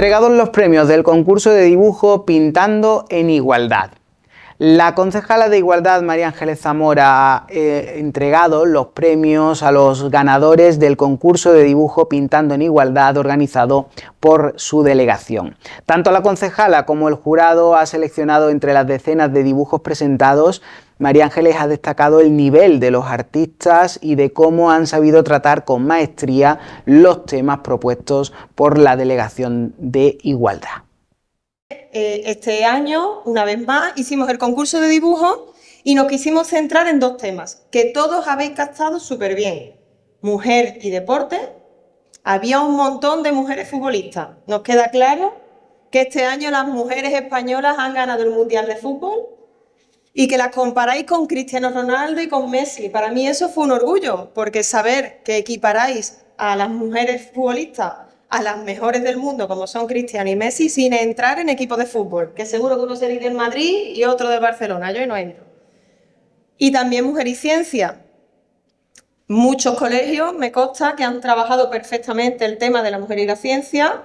entregados los premios del concurso de dibujo Pintando en Igualdad. La concejala de Igualdad, María Ángeles Zamora, ha eh, entregado los premios a los ganadores del concurso de dibujo Pintando en Igualdad organizado por su delegación. Tanto la concejala como el jurado ha seleccionado entre las decenas de dibujos presentados María Ángeles ha destacado el nivel de los artistas y de cómo han sabido tratar con maestría los temas propuestos por la Delegación de Igualdad. Eh, este año, una vez más, hicimos el concurso de dibujo y nos quisimos centrar en dos temas que todos habéis captado súper bien, mujer y deporte. Había un montón de mujeres futbolistas. Nos queda claro que este año las mujeres españolas han ganado el Mundial de Fútbol y que las comparáis con Cristiano Ronaldo y con Messi. Para mí eso fue un orgullo, porque saber que equiparáis a las mujeres futbolistas a las mejores del mundo, como son Cristiano y Messi, sin entrar en equipos de fútbol, que seguro que uno sería del Madrid y otro de Barcelona, yo no entro. Y también Mujer y Ciencia. Muchos colegios, me consta, que han trabajado perfectamente el tema de la mujer y la ciencia,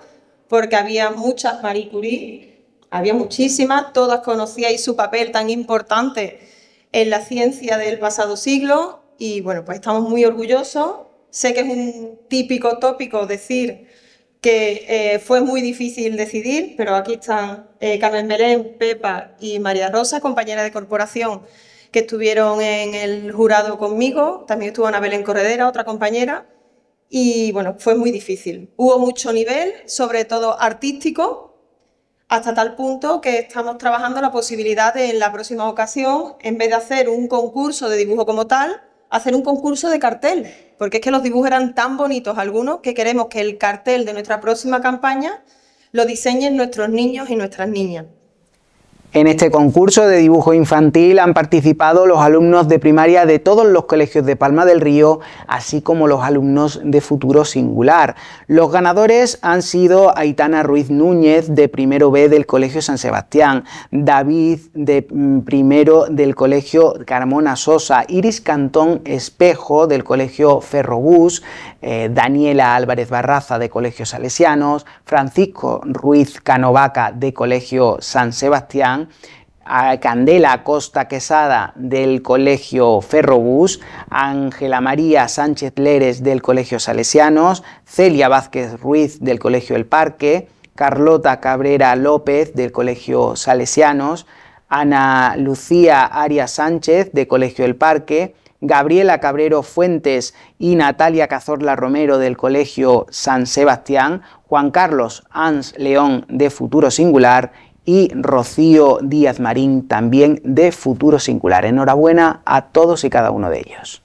porque había muchas Marie Curie, había muchísimas, todas conocíais su papel tan importante en la ciencia del pasado siglo, y bueno, pues estamos muy orgullosos. Sé que es un típico tópico decir que eh, fue muy difícil decidir, pero aquí están eh, Carmen Belén, Pepa y María Rosa, compañera de corporación, que estuvieron en el jurado conmigo. También estuvo Ana Belén Corredera, otra compañera. Y bueno, fue muy difícil. Hubo mucho nivel, sobre todo artístico, hasta tal punto que estamos trabajando la posibilidad de en la próxima ocasión, en vez de hacer un concurso de dibujo como tal, hacer un concurso de cartel, porque es que los dibujos eran tan bonitos algunos que queremos que el cartel de nuestra próxima campaña lo diseñen nuestros niños y nuestras niñas. En este concurso de dibujo infantil han participado los alumnos de primaria de todos los colegios de Palma del Río, así como los alumnos de Futuro Singular. Los ganadores han sido Aitana Ruiz Núñez, de primero B del Colegio San Sebastián, David, de mm, primero del Colegio Carmona Sosa, Iris Cantón Espejo, del Colegio Ferrobús, eh, Daniela Álvarez Barraza de Colegio Salesianos, Francisco Ruiz Canovaca de Colegio San Sebastián, Candela Costa Quesada del Colegio Ferrobús, Ángela María Sánchez Leres del Colegio Salesianos, Celia Vázquez Ruiz del Colegio El Parque, Carlota Cabrera López del Colegio Salesianos, Ana Lucía Arias Sánchez de Colegio El Parque, Gabriela Cabrero Fuentes y Natalia Cazorla Romero del Colegio San Sebastián, Juan Carlos Ans León de Futuro Singular y Rocío Díaz Marín también de Futuro Singular. Enhorabuena a todos y cada uno de ellos.